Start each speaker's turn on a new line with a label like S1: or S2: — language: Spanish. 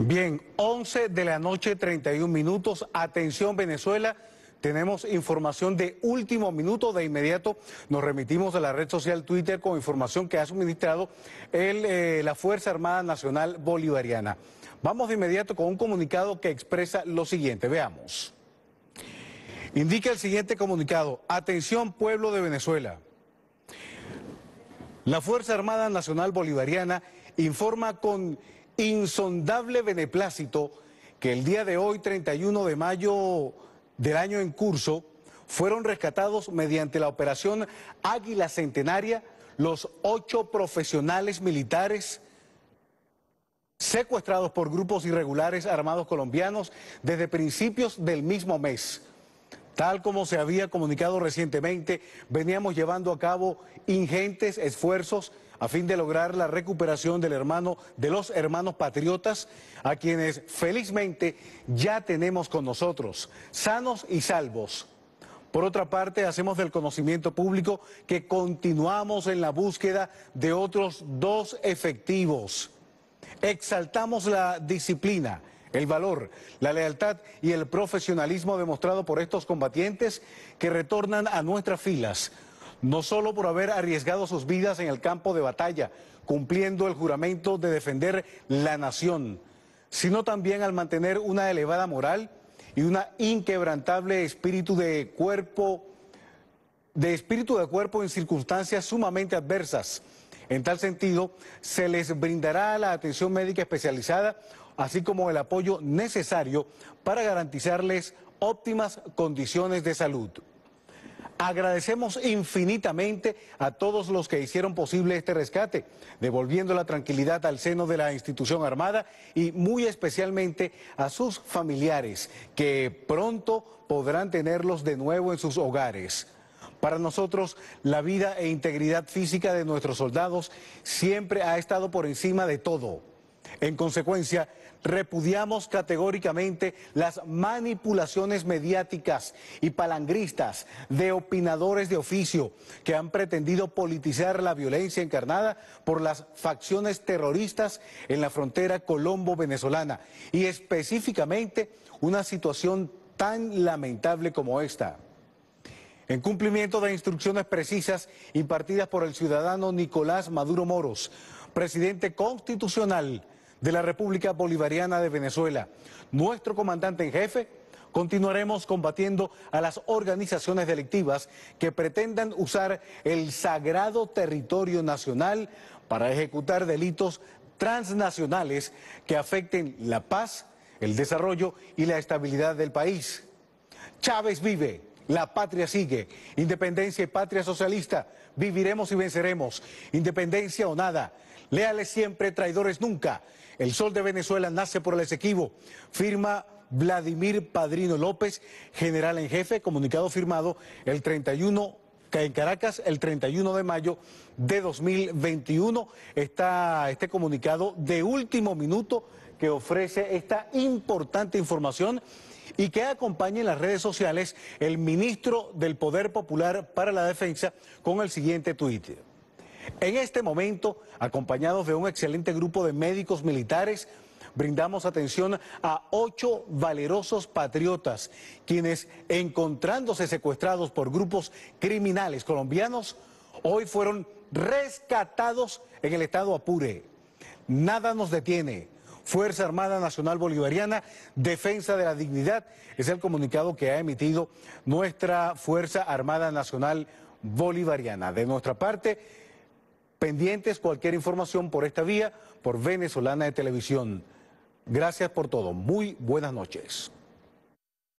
S1: Bien, 11 de la noche, 31 minutos. Atención Venezuela. Tenemos información de último minuto. De inmediato nos remitimos a la red social Twitter con información que ha suministrado eh, la Fuerza Armada Nacional Bolivariana. Vamos de inmediato con un comunicado que expresa lo siguiente. Veamos. Indica el siguiente comunicado. Atención pueblo de Venezuela. La Fuerza Armada Nacional Bolivariana informa con insondable beneplácito que el día de hoy, 31 de mayo del año en curso, fueron rescatados mediante la operación Águila Centenaria los ocho profesionales militares secuestrados por grupos irregulares armados colombianos desde principios del mismo mes. Tal como se había comunicado recientemente, veníamos llevando a cabo ingentes esfuerzos a fin de lograr la recuperación del hermano de los hermanos patriotas, a quienes felizmente ya tenemos con nosotros, sanos y salvos. Por otra parte, hacemos del conocimiento público que continuamos en la búsqueda de otros dos efectivos. Exaltamos la disciplina, el valor, la lealtad y el profesionalismo demostrado por estos combatientes que retornan a nuestras filas no solo por haber arriesgado sus vidas en el campo de batalla, cumpliendo el juramento de defender la nación, sino también al mantener una elevada moral y un inquebrantable espíritu de cuerpo, de espíritu de cuerpo en circunstancias sumamente adversas. En tal sentido, se les brindará la atención médica especializada, así como el apoyo necesario para garantizarles óptimas condiciones de salud. Agradecemos infinitamente a todos los que hicieron posible este rescate, devolviendo la tranquilidad al seno de la institución armada y muy especialmente a sus familiares, que pronto podrán tenerlos de nuevo en sus hogares. Para nosotros, la vida e integridad física de nuestros soldados siempre ha estado por encima de todo. En consecuencia, repudiamos categóricamente las manipulaciones mediáticas y palangristas de opinadores de oficio que han pretendido politizar la violencia encarnada por las facciones terroristas en la frontera colombo-venezolana y específicamente una situación tan lamentable como esta. En cumplimiento de instrucciones precisas impartidas por el ciudadano Nicolás Maduro Moros, presidente constitucional de la República Bolivariana de Venezuela. Nuestro comandante en jefe continuaremos combatiendo a las organizaciones delictivas que pretendan usar el sagrado territorio nacional para ejecutar delitos transnacionales que afecten la paz, el desarrollo y la estabilidad del país. Chávez vive, la patria sigue, independencia y patria socialista, viviremos y venceremos, independencia o nada. Leales siempre, traidores nunca. El sol de Venezuela nace por el Esequibo. Firma Vladimir Padrino López, general en jefe, comunicado firmado el 31 en Caracas el 31 de mayo de 2021. Está este comunicado de último minuto que ofrece esta importante información y que acompaña en las redes sociales el ministro del Poder Popular para la Defensa con el siguiente tuit. En este momento, acompañados de un excelente grupo de médicos militares, brindamos atención a ocho valerosos patriotas, quienes, encontrándose secuestrados por grupos criminales colombianos, hoy fueron rescatados en el estado Apure. Nada nos detiene. Fuerza Armada Nacional Bolivariana, Defensa de la Dignidad, es el comunicado que ha emitido nuestra Fuerza Armada Nacional Bolivariana. De nuestra parte, Pendientes cualquier información por esta vía, por Venezolana de Televisión. Gracias por todo. Muy buenas noches.